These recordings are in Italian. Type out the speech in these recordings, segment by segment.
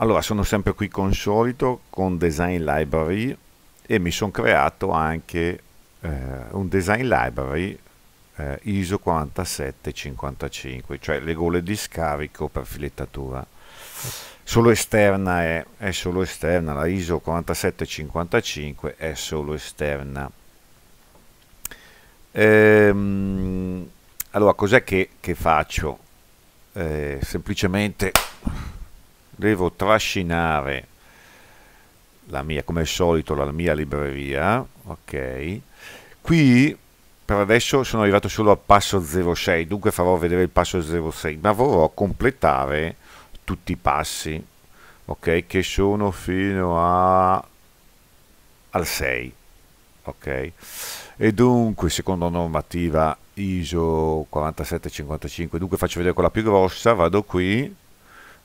Allora, sono sempre qui con consolito con Design Library e mi sono creato anche eh, un Design Library eh, ISO 4755, cioè le gole di scarico per filettatura. Solo esterna è, è solo esterna, la ISO 4755 è solo esterna. Ehm, allora, cos'è che, che, faccio? Eh, semplicemente devo trascinare la mia, come al solito, la mia libreria, ok, qui per adesso sono arrivato solo al passo 06, dunque farò vedere il passo 06, ma vorrò completare tutti i passi, ok, che sono fino a... al 6, ok, e dunque secondo normativa ISO 4755, dunque faccio vedere quella più grossa, vado qui,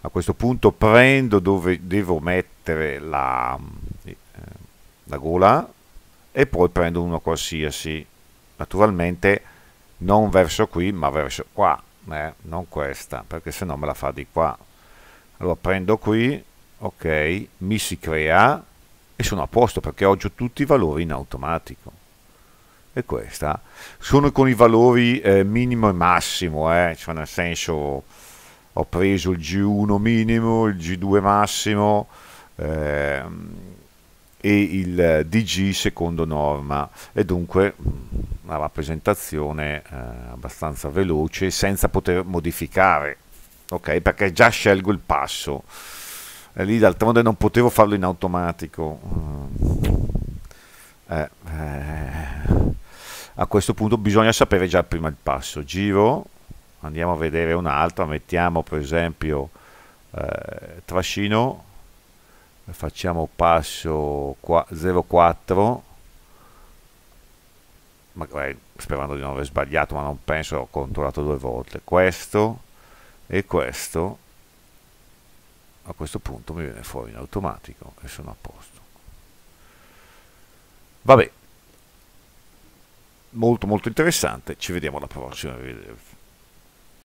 a questo punto prendo dove devo mettere la, eh, la gola e poi prendo uno qualsiasi naturalmente non verso qui ma verso qua eh, non questa perché se no me la fa di qua allora prendo qui ok mi si crea e sono a posto perché oggi ho tutti i valori in automatico e questa sono con i valori eh, minimo e massimo eh, cioè nel senso ho preso il G1 minimo, il G2 massimo ehm, e il DG secondo norma e dunque mm, una rappresentazione eh, abbastanza veloce senza poter modificare ok perché già scelgo il passo e lì d'altronde non potevo farlo in automatico eh, eh. a questo punto bisogna sapere già prima il passo giro andiamo a vedere un'altra mettiamo per esempio eh, trascino facciamo passo 04 magari eh, sperando di non aver sbagliato ma non penso ho controllato due volte questo e questo a questo punto mi viene fuori in automatico e sono a posto vabbè molto molto interessante ci vediamo alla prossima